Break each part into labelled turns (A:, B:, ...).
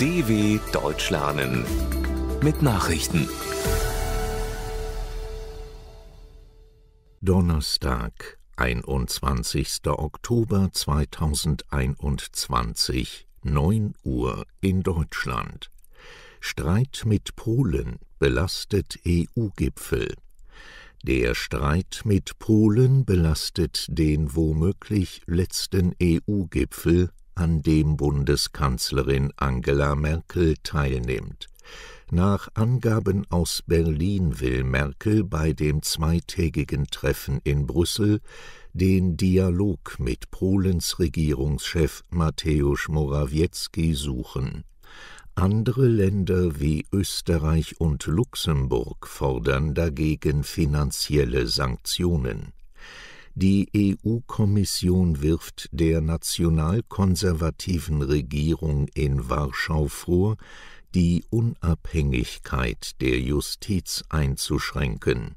A: DW Deutsch lernen mit Nachrichten. Donnerstag, 21. Oktober 2021, 9 Uhr in Deutschland. Streit mit Polen belastet EU-Gipfel. Der Streit mit Polen belastet den womöglich letzten EU-Gipfel an dem Bundeskanzlerin Angela Merkel teilnimmt. Nach Angaben aus Berlin will Merkel bei dem zweitägigen Treffen in Brüssel den Dialog mit Polens Regierungschef Mateusz Morawiecki suchen. Andere Länder wie Österreich und Luxemburg fordern dagegen finanzielle Sanktionen. Die EU-Kommission wirft der nationalkonservativen Regierung in Warschau vor, die Unabhängigkeit der Justiz einzuschränken.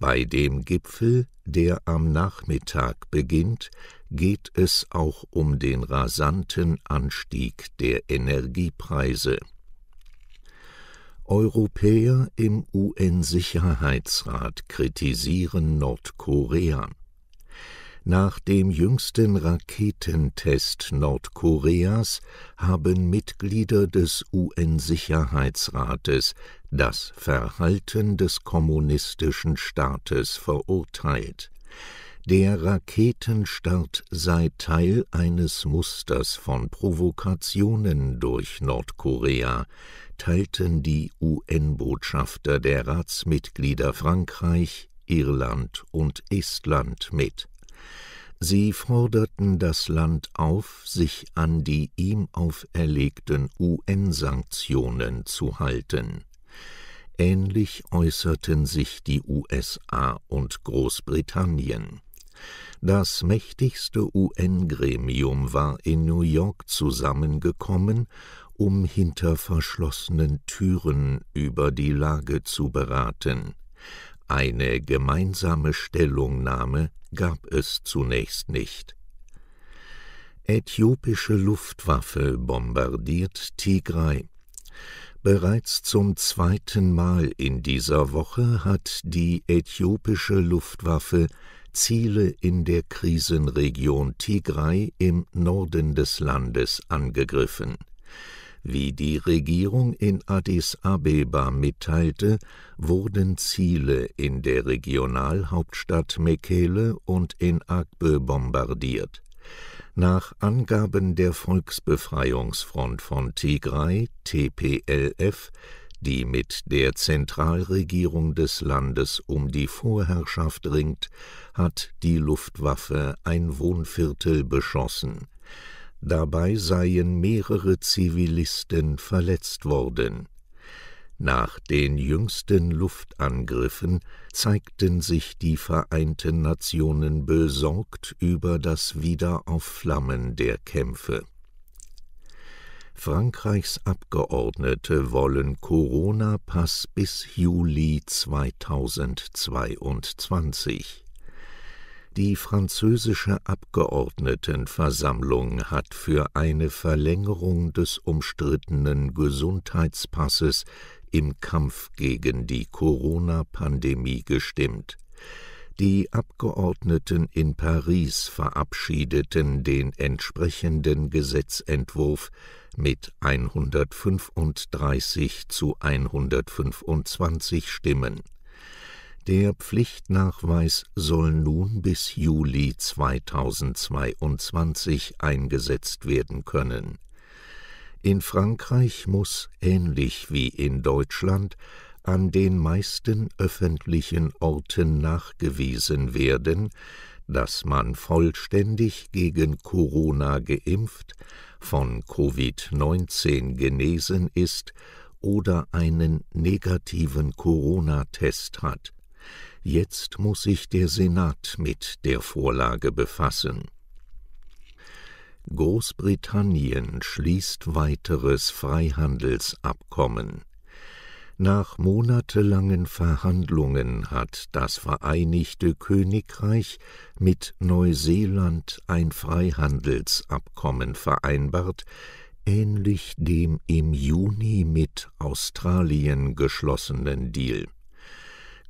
A: Bei dem Gipfel, der am Nachmittag beginnt, geht es auch um den rasanten Anstieg der Energiepreise. Europäer im UN-Sicherheitsrat kritisieren Nordkorea. Nach dem jüngsten Raketentest Nordkoreas haben Mitglieder des UN-Sicherheitsrates das Verhalten des kommunistischen Staates verurteilt. Der Raketenstart sei Teil eines Musters von Provokationen durch Nordkorea, teilten die UN-Botschafter der Ratsmitglieder Frankreich, Irland und Estland mit. Sie forderten das Land auf, sich an die ihm auferlegten UN-Sanktionen zu halten. Ähnlich äußerten sich die USA und Großbritannien. Das mächtigste UN-Gremium war in New York zusammengekommen, um hinter verschlossenen Türen über die Lage zu beraten. Eine gemeinsame Stellungnahme gab es zunächst nicht. Äthiopische Luftwaffe bombardiert Tigray. Bereits zum zweiten Mal in dieser Woche hat die äthiopische Luftwaffe Ziele in der Krisenregion Tigray im Norden des Landes angegriffen. Wie die Regierung in Addis Abeba mitteilte, wurden Ziele in der Regionalhauptstadt Mekele und in Agbe bombardiert. Nach Angaben der Volksbefreiungsfront von Tigray, TPLF, die mit der Zentralregierung des Landes um die Vorherrschaft ringt, hat die Luftwaffe ein Wohnviertel beschossen. Dabei seien mehrere Zivilisten verletzt worden. Nach den jüngsten Luftangriffen zeigten sich die Vereinten Nationen besorgt über das Wiederaufflammen der Kämpfe. Frankreichs Abgeordnete wollen Corona-Pass bis Juli 2022. Die französische Abgeordnetenversammlung hat für eine Verlängerung des umstrittenen Gesundheitspasses im Kampf gegen die Corona-Pandemie gestimmt. Die Abgeordneten in Paris verabschiedeten den entsprechenden Gesetzentwurf mit 135 zu 125 Stimmen. Der Pflichtnachweis soll nun bis Juli 2022 eingesetzt werden können. In Frankreich muss ähnlich wie in Deutschland an den meisten öffentlichen Orten nachgewiesen werden, dass man vollständig gegen Corona geimpft, von Covid-19 genesen ist oder einen negativen Corona-Test hat Jetzt muß sich der Senat mit der Vorlage befassen. Großbritannien schließt weiteres Freihandelsabkommen. Nach monatelangen Verhandlungen hat das Vereinigte Königreich mit Neuseeland ein Freihandelsabkommen vereinbart, ähnlich dem im Juni mit Australien geschlossenen Deal.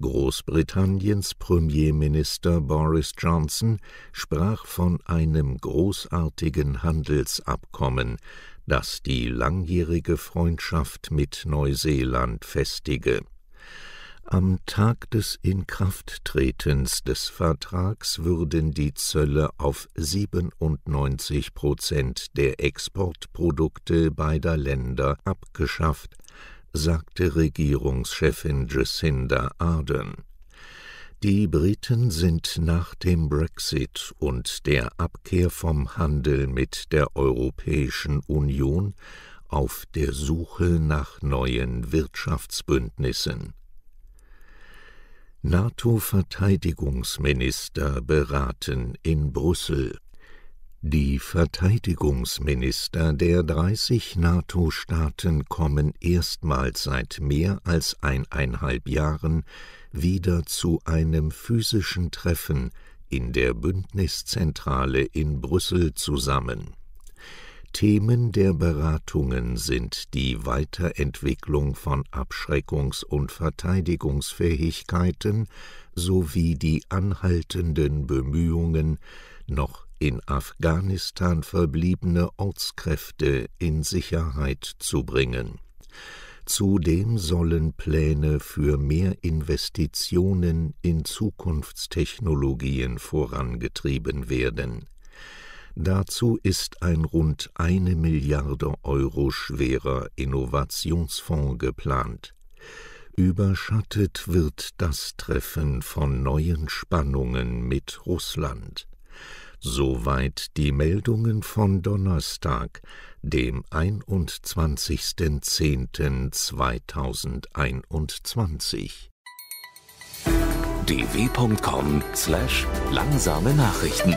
A: Großbritanniens Premierminister Boris Johnson sprach von einem großartigen Handelsabkommen, das die langjährige Freundschaft mit Neuseeland festige. Am Tag des Inkrafttretens des Vertrags würden die Zölle auf 97 Prozent der Exportprodukte beider Länder abgeschafft, sagte Regierungschefin Jacinda Ardern. Die Briten sind nach dem Brexit und der Abkehr vom Handel mit der Europäischen Union auf der Suche nach neuen Wirtschaftsbündnissen. NATO-Verteidigungsminister beraten in Brüssel die Verteidigungsminister der 30 NATO-Staaten kommen erstmals seit mehr als eineinhalb Jahren wieder zu einem physischen Treffen in der Bündniszentrale in Brüssel zusammen. Themen der Beratungen sind die Weiterentwicklung von Abschreckungs- und Verteidigungsfähigkeiten sowie die anhaltenden Bemühungen, noch in Afghanistan verbliebene Ortskräfte in Sicherheit zu bringen. Zudem sollen Pläne für mehr Investitionen in Zukunftstechnologien vorangetrieben werden. Dazu ist ein rund eine Milliarde Euro schwerer Innovationsfonds geplant. Überschattet wird das Treffen von neuen Spannungen mit Russland. Soweit die Meldungen von Donnerstag, dem 21.10.2021. dw.com/langsame slash Nachrichten